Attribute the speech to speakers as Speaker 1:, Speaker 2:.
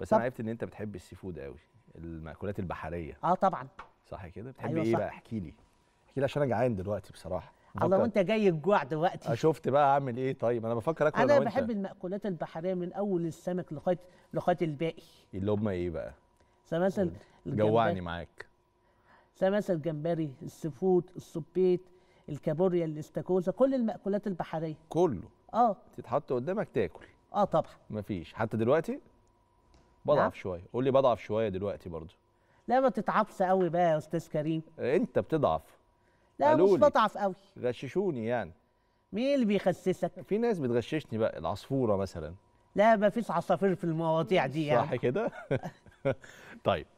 Speaker 1: بس طب. انا عرفت ان انت بتحب السي فود قوي المأكولات البحريه اه طبعا صح كده بتحب أيوة ايه صح. بقى احكي لي احكي لي عشان انا جعان دلوقتي بصراحه الله وانت
Speaker 2: جاي الجوع دلوقتي آه، شفت
Speaker 1: بقى اعمل ايه طيب انا بفكر اكل انا بحب
Speaker 2: المأكولات البحريه من اول السمك لغايه لغايه الباقي
Speaker 1: اللي هم ايه بقى
Speaker 2: مثلا جوعني معاك سمسة الجمبري السفود السبيت الكابوريا الاستاكوزا كل المأكولات البحريه
Speaker 1: كله اه تتحط قدامك تاكل اه طبعا مفيش حتى دلوقتي بضعف نعم. شويه قول لي بضعف شويه دلوقتي برضه
Speaker 2: لا ما تتعبش قوي بقى يا استاذ كريم
Speaker 1: انت بتضعف
Speaker 2: لا مش بضعف قوي
Speaker 1: غششوني يعني مين اللي بيخسسك في ناس بتغششني بقى العصفوره مثلا
Speaker 2: لا ما فيش عصافير في المواضيع دي يعني صح
Speaker 1: كده طيب